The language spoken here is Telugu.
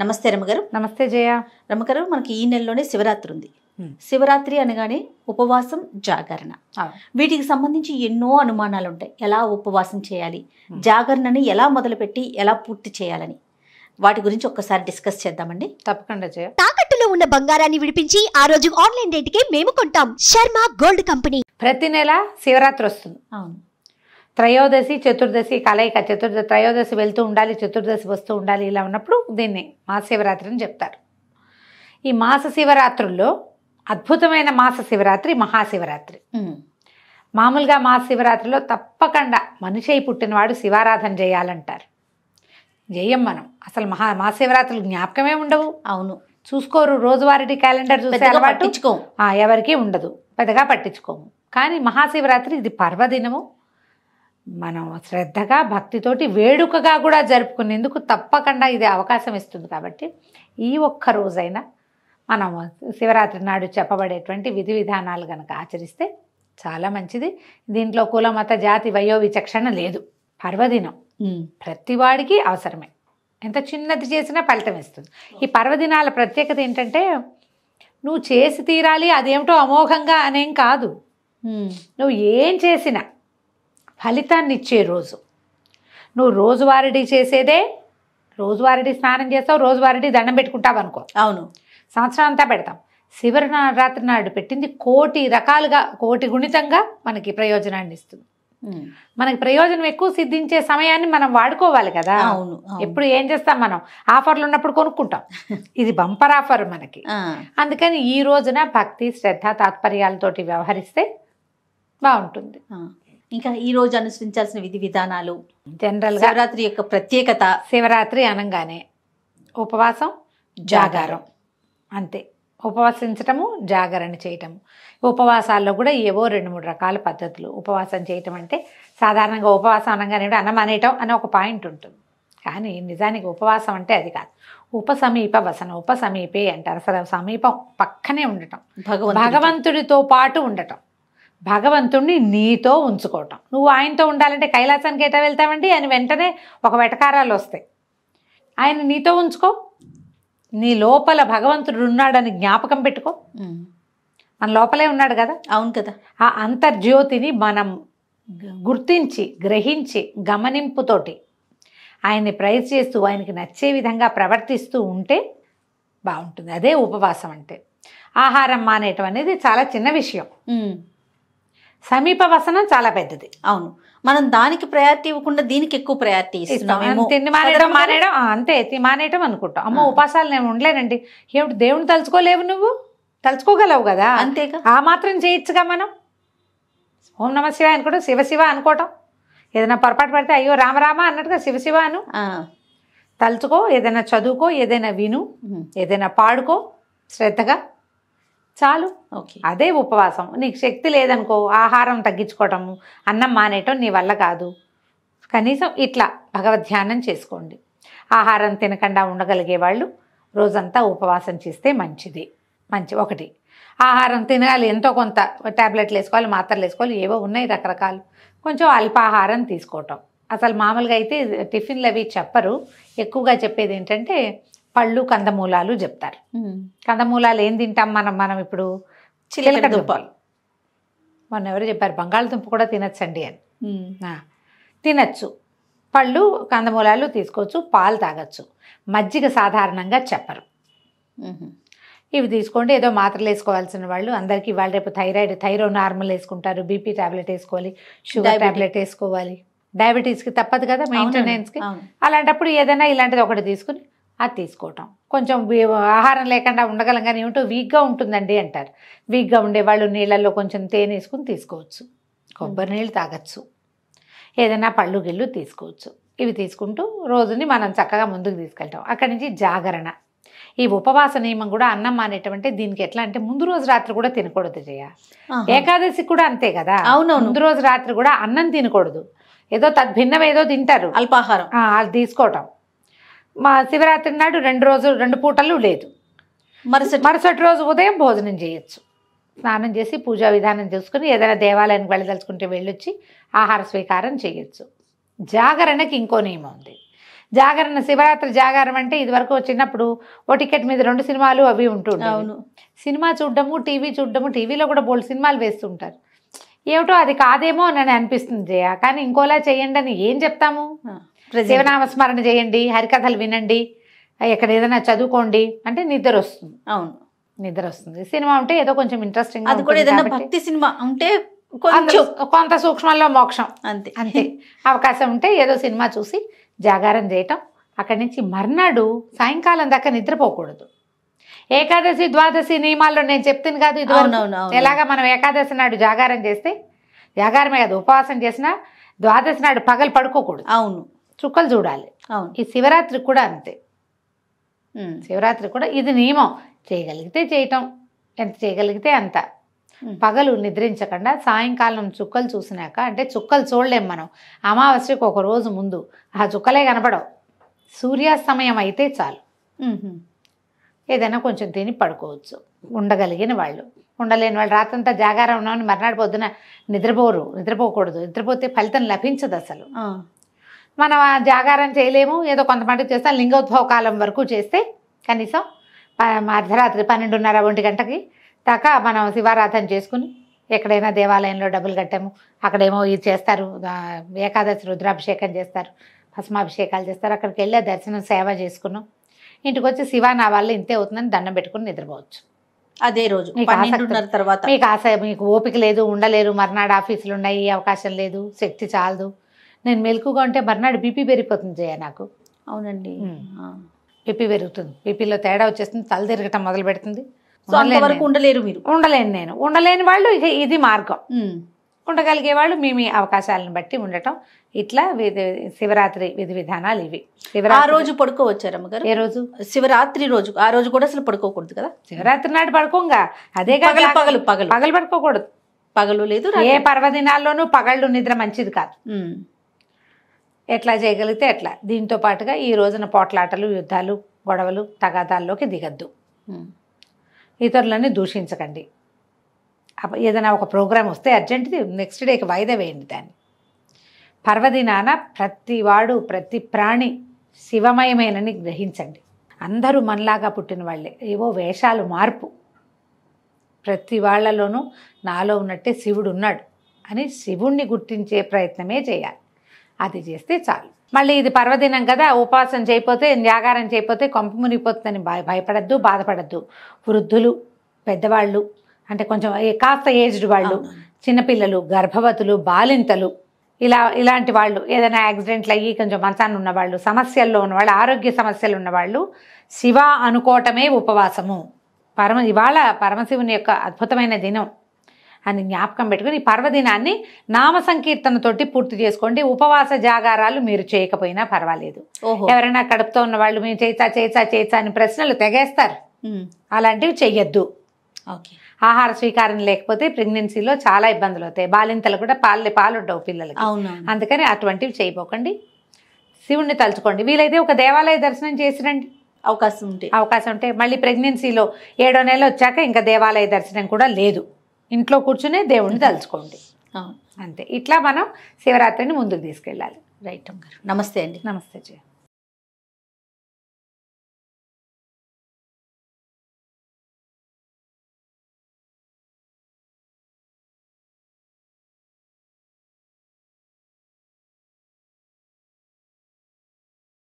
నమస్తే రమగారు నమస్తే జయ రమగారు మనకి ఈ నెలలోనే శివరాత్రి ఉంది శివరాత్రి అనగానే ఉపవాసం జాగరణ వీటికి సంబంధించి ఎన్నో అనుమానాలు ఉంటాయి ఎలా ఉపవాసం చేయాలి జాగరణని ఎలా మొదలుపెట్టి ఎలా పూర్తి చేయాలని వాటి గురించి ఒక్కసారి డిస్కస్ చేద్దామండి తప్పకుండా జయ తాకట్టులో ఉన్న బంగారాన్ని విడిపించి ఆ రోజు ఆన్లైన్ రేటుకే మేము కొంటాం శర్మ గోల్డ్ కంపెనీ ప్రతి నెల శివరాత్రి వస్తుంది అవును త్రయోదశి చతుర్దశి కలయిక చతుర్దశి త్రయోదశి వెళ్తూ ఉండాలి చతుర్దశి వస్తూ ఉండాలి ఇలా ఉన్నప్పుడు దీన్ని శివరాత్రి అని చెప్తారు ఈ మాస శివరాత్రుల్లో అద్భుతమైన మాస శివరాత్రి మహాశివరాత్రి మామూలుగా మాస శివరాత్రిలో తప్పకుండా మనిషి పుట్టినవాడు శివారాధన చేయాలంటారు చేయం మనం అసలు మహా మహాశివరాత్రులు జ్ఞాపకమే ఉండవు అవును చూసుకోరు రోజువారీ క్యాలెండర్ చూసే పట్టించుకో ఎవరికీ ఉండదు పెద్దగా పట్టించుకోము కానీ మహాశివరాత్రి ఇది పర్వదినము మనం శ్రద్ధగా భక్తితోటి వేడుకగా కూడా జరుపుకునేందుకు తప్పకుండా ఇది అవకాశం ఇస్తుంది కాబట్టి ఈ ఒక్క రోజైనా మనం శివరాత్రి నాడు చెప్పబడేటువంటి విధి విధానాలు కనుక ఆచరిస్తే చాలా మంచిది దీంట్లో కులమత జాతి వయో విచక్షణ లేదు పర్వదినం ప్రతివాడికి అవసరమే ఎంత చిన్నది చేసినా ఫలితం ఇస్తుంది ఈ పర్వదినాల ప్రత్యేకత ఏంటంటే నువ్వు చేసి తీరాలి అదేమిటో అమోఘంగా అనేం కాదు నువ్వు ఏం చేసినా ఫలితాన్ని ఇచ్చే రోజు నువ్వు రోజువారీ చేసేదే రోజువారీ స్నానం చేస్తావు రోజువారీ దండం పెట్టుకుంటావు అనుకో అవును సంవత్సరం అంతా పెడతాం శివరి రాత్రి నాడు పెట్టింది కోటి రకాలుగా కోటి గుణితంగా మనకి ప్రయోజనాన్ని ఇస్తుంది మనకి ప్రయోజనం ఎక్కువ సిద్ధించే సమయాన్ని మనం వాడుకోవాలి కదా అవును ఎప్పుడు ఏం చేస్తాం మనం ఆఫర్లు ఉన్నప్పుడు కొనుక్కుంటాం ఇది బంపర్ ఆఫర్ మనకి అందుకని ఈ రోజున భక్తి శ్రద్ధ తాత్పర్యాలతోటి వ్యవహరిస్తే బాగుంటుంది ఇంకా ఈ రోజు అనుసరించాల్సిన విధి విధానాలు జనరల్ శివరాత్రి యొక్క ప్రత్యేకత శివరాత్రి అనగానే ఉపవాసం జాగారం అంతే ఉపవాసించటము జాగరణ చేయటము ఉపవాసాల్లో కూడా ఏవో రెండు మూడు రకాల పద్ధతులు ఉపవాసం చేయటం అంటే సాధారణంగా ఉపవాసం అనగానే అన్నం అనేయటం అనే ఒక పాయింట్ ఉంటుంది కానీ నిజానికి ఉపవాసం అంటే అది కాదు ఉపసమీప వసన ఉపసమీపే అంటారు అసలు సమీపం పక్కనే ఉండటం భగవంతుడితో పాటు ఉండటం భగవంతుణ్ణి నీతో ఉంచుకోవటం నువ్వు ఆయనతో ఉండాలంటే కైలాసానికి ఎట వెళ్తావండి అని వెంటనే ఒక వెటకారాలు వస్తాయి ఆయన నీతో ఉంచుకో నీ లోపల భగవంతుడు ఉన్నాడని జ్ఞాపకం పెట్టుకో మన లోపలే ఉన్నాడు కదా అవును కదా ఆ అంతర్జ్యోతిని మనం గుర్తించి గ్రహించి గమనింపుతోటి ఆయన్ని ప్రైజ్ చేస్తూ ఆయనకి నచ్చే విధంగా ప్రవర్తిస్తూ ఉంటే బాగుంటుంది అదే ఉపవాసం అంటే ఆహారం మానేయటం అనేది చాలా చిన్న విషయం సమీప వసనం చాలా పెద్దది అవును మనం దానికి ప్రయారిటీ ఇవ్వకుండా దీనికి ఎక్కువ ప్రయారిటీ ఇస్తున్నాం తిండి మానేయడం మానేయడం అంతే మానేయడం అనుకుంటాం అమ్మ ఉపాసాలు నేను ఉండలేనండి ఏమిటి దేవుని తలుచుకోలేవు నువ్వు తలుచుకోగలవు కదా అంతేగా ఆ మాత్రం చేయొచ్చుగా మనం ఓం నమ శివ అనుకోవడం శివశివ అనుకోవటం ఏదైనా పొరపాటు పడితే అయ్యో రామరామ అన్నట్టుగా శివశివ అను తలుచుకో ఏదైనా చదువుకో ఏదైనా విను ఏదైనా పాడుకో శ్రద్ధగా చాలు ఓకే అదే ఉపవాసం నీకు శక్తి లేదనుకో ఆహారం తగ్గించుకోవటము అన్నం మానేయటం నీ వల్ల కాదు కనీసం ఇట్లా భగవద్ధ్యానం చేసుకోండి ఆహారం తినకుండా ఉండగలిగే వాళ్ళు రోజంతా ఉపవాసం చేస్తే మంచిది మంచి ఒకటి ఆహారం తినాలి ఎంతో కొంత ట్యాబ్లెట్లు వేసుకోవాలి మాత్రలు వేసుకోవాలి ఏవో ఉన్నాయి రకరకాలు కొంచెం అల్పాహారం తీసుకోవటం అసలు మామూలుగా అయితే టిఫిన్లు అవి చెప్పరు ఎక్కువగా చెప్పేది ఏంటంటే పళ్ళు కందమూలాలు చెప్తారు కందమూలాలు ఏం తింటాం మనం మనం ఇప్పుడు చిలక దుంపలు మొన్న ఎవరు చెప్పారు బంగాళదుంప కూడా తినచ్చండి అని తినచ్చు పళ్ళు కందమూలాలు తీసుకోవచ్చు పాలు తాగొచ్చు మజ్జిగ సాధారణంగా చెప్పరు ఇవి తీసుకోండి ఏదో మాత్రలు వేసుకోవాల్సిన వాళ్ళు అందరికీ వాళ్ళు రేపు థైరాయిడ్ థైరో నార్మల్ వేసుకుంటారు బీపీ ట్యాబ్లెట్ వేసుకోవాలి షుగర్ ట్యాబ్లెట్ వేసుకోవాలి డయాబెటీస్కి తప్పదు కదా మెయింటెనెన్స్కి అలాంటప్పుడు ఏదైనా ఇలాంటిది ఒకటి తీసుకుని అది తీసుకోవటం కొంచెం ఆహారం లేకుండా ఉండగలం కానీ ఏమిటో వీక్గా ఉంటుందండి అంటారు వీక్గా ఉండేవాళ్ళు నీళ్ళల్లో కొంచెం తేనె వేసుకుని తీసుకోవచ్చు కొబ్బరి నీళ్ళు తాగచ్చు ఏదైనా పళ్ళు గిళ్ళు తీసుకోవచ్చు ఇవి తీసుకుంటూ రోజుని మనం చక్కగా ముందుకు తీసుకెళ్తాం అక్కడి నుంచి జాగరణ ఈ ఉపవాస నియమం కూడా అన్నం మానేటువంటి దీనికి ఎట్లా అంటే ముందు రోజు రాత్రి కూడా తినకూడదు జయ ఏకాదశి కూడా అంతే కదా అవును ముందు రోజు రాత్రి కూడా అన్నం తినకూడదు ఏదో తద్భిన్నం ఏదో తింటారు అల్పాహారం అది తీసుకోవటం మా శివరాత్రి నాడు రెండు రోజులు రెండు పూటలు లేదు మరుసటి మరుసటి రోజు ఉదయం భోజనం చేయొచ్చు స్నానం చేసి పూజా విధానం చేసుకుని ఏదైనా దేవాలయానికి వెళ్ళదలుచుకుంటే వెళ్ళొచ్చి ఆహార స్వీకారం చేయొచ్చు జాగరణకి ఇంకో నియమం ఉంది జాగరణ శివరాత్రి జాగరణ అంటే ఇదివరకు చిన్నప్పుడు ఓ టికెట్ మీద రెండు సినిమాలు అవి ఉంటుండవును సినిమా చూడడము టీవీ చూడడము టీవీలో కూడా బోల్డ్ సినిమాలు వేస్తుంటారు ఏమిటో అది కాదేమో అని అనిపిస్తుంది జయ కానీ ఇంకోలా చేయండి అని ఏం చెప్తాము శివనామస్మరణ చేయండి హరికథలు వినండి ఎక్కడ ఏదైనా చదువుకోండి అంటే నిద్ర వస్తుంది అవును నిద్ర వస్తుంది సినిమా ఉంటే ఏదో కొంచెం ఇంట్రెస్టింగ్ భక్తి సినిమా ఉంటే కొంత సూక్ష్మంలో మోక్షం అంతే అంతే అవకాశం ఉంటే ఏదో సినిమా చూసి జాగారం చేయటం అక్కడి నుంచి మర్నాడు సాయంకాలం దాకా నిద్రపోకూడదు ఏకాదశి ద్వాదశి నియమాల్లో నేను చెప్తాను కాదు ఇది ఎలాగా మనం ఏకాదశి నాడు జాగారం చేస్తే జాగారమే కాదు ఉపవాసం చేసినా ద్వాదశి నాడు పగలు పడుకోకూడదు అవును చుక్కలు చూడాలి అవును ఈ శివరాత్రికి కూడా అంతే శివరాత్రి కూడా ఇది నియమం చేయగలిగితే చేయటం ఎంత చేయగలిగితే అంత పగలు నిద్రించకుండా సాయంకాలం చుక్కలు చూసినాక అంటే చుక్కలు చూడలేం మనం అమావాస్యకు ఒక రోజు ముందు ఆ చుక్కలే కనపడవు సూర్యాస్తమయం అయితే చాలు ఏదైనా కొంచెం తిని పడుకోవచ్చు ఉండగలిగిన వాళ్ళు ఉండలేని వాళ్ళు రాత్రంతా జాగారం ఉన్నామని మర్నాడు పొద్దున నిద్రపోరు నిద్రపోకూడదు నిద్రపోతే ఫలితం లభించదు అసలు మనం జాగారం చేయలేము ఏదో కొంతమందికి చేస్తాం లింగోద్భవ కాలం వరకు చేస్తే కనీసం అర్ధరాత్రి పన్నెండున్నర ఒంటి గంటకి తాక మనం శివారాధన చేసుకుని ఎక్కడైనా దేవాలయంలో డబ్బులు కట్టాము అక్కడేమో ఇది చేస్తారు ఏకాదశి రుద్రాభిషేకం చేస్తారు భస్మాభిషేకాలు చేస్తారు అక్కడికి వెళ్ళి దర్శనం సేవ చేసుకున్నాం ఇంటికి వచ్చి శివ నా వల్ల ఇంతే అవుతుందని దండం పెట్టుకుని నిద్రపోవచ్చు అదే రోజు తర్వాత మీకు ఆశ మీకు ఓపిక లేదు ఉండలేరు మర్నాడు ఆఫీసులు ఉన్నాయి అవకాశం లేదు శక్తి చాలదు నేను మెలకుగా ఉంటే మర్నాడు బీపీ పెరిగిపోతుంది జయ నాకు అవునండి బీపీ పెరుగుతుంది బీపీలో తేడా వచ్చేస్తుంది తల తిరగటం మొదలు పెడుతుంది ఉండలేరు మీరు ఉండలేను నేను ఉండలేని వాళ్ళు ఇక ఇది మార్గం ఉండగలిగే వాళ్ళు మీ మీ అవకాశాలను బట్టి ఉండటం ఇట్లా శివరాత్రి విధి విధానాలు ఇవి ఆ రోజు పడుకోవచ్చారు అమ్మగారు ఏ రోజు శివరాత్రి రోజు ఆ రోజు కూడా అసలు పడుకోకూడదు కదా శివరాత్రి నాడు పడుకోంగా అదే పగలు పగలు పగలు పగలు పడుకోకూడదు పగలు లేదు ఏ పర్వదినాల్లోనూ పగళ్ళు నిద్ర మంచిది కాదు ఎట్లా చేయగలిగితే ఎట్లా దీంతో పాటుగా ఈ రోజున పోట్లాటలు యుద్ధాలు గొడవలు తగాదాల్లోకి దిగద్దు ఇతరులని దూషించకండి ఏదైనా ఒక ప్రోగ్రాం వస్తే అర్జెంటుది నెక్స్ట్ డేకి వాయిదా వేయండి దాన్ని పర్వదినాన ప్రతివాడు ప్రతి ప్రాణి శివమయమేనని గ్రహించండి అందరూ మనలాగా పుట్టిన వాళ్ళే ఏవో వేషాలు మార్పు ప్రతి వాళ్ళలోనూ నాలో ఉన్నట్టే శివుడు ఉన్నాడు అని శివుణ్ణి గుర్తించే ప్రయత్నమే చేయాలి అది చేస్తే చాలు మళ్ళీ ఇది పర్వదినం కదా ఉపవాసం చేయపోతే న్యాగారం చేయపోతే కొంప మునిగిపోతుందని భయ భయపడద్దు బాధపడద్దు వృద్ధులు పెద్దవాళ్ళు అంటే కొంచెం కాస్త ఏజ్డ్ వాళ్ళు చిన్నపిల్లలు గర్భవతులు బాలింతలు ఇలా ఇలాంటి వాళ్ళు ఏదైనా యాక్సిడెంట్లు అయ్యి కొంచెం మంచాన్ని ఉన్నవాళ్ళు సమస్యల్లో ఉన్నవాళ్ళు ఆరోగ్య సమస్యలు ఉన్నవాళ్ళు శివ అనుకోవటమే ఉపవాసము పరమ ఇవాళ పరమశివుని యొక్క అద్భుతమైన దినం అని జ్ఞాపకం పెట్టుకుని ఈ పర్వదినాన్ని నామ సంకీర్తనతోటి పూర్తి చేసుకోండి ఉపవాస జాగారాలు మీరు చేయకపోయినా పర్వాలేదు ఎవరైనా కడుపుతో ఉన్న వాళ్ళు మేము చేతా చేతా చేయిచా అని ప్రశ్నలు తెగేస్తారు అలాంటివి చెయ్యొద్దు ఆహార స్వీకారం లేకపోతే ప్రెగ్నెన్సీలో చాలా ఇబ్బందులు అవుతాయి బాలింతలు కూడా పాలు పాలు ఉండవు అవును అందుకని అటువంటివి చేయబోకండి శివుణ్ణి తలుచుకోండి వీలైతే ఒక దేవాలయ దర్శనం చేసిరండి అవకాశం ఉంటే అవకాశం ఉంటే మళ్ళీ ప్రెగ్నెన్సీలో ఏడో నెలలు వచ్చాక ఇంకా దేవాలయ దర్శనం కూడా లేదు ఇంట్లో కూర్చునే దేవుణ్ణి తలుచుకోండి అంతే ఇట్లా మనం శివరాత్రిని ముందుకు తీసుకెళ్ళాలి రైట్ గారు నమస్తే అండి నమస్తే జయ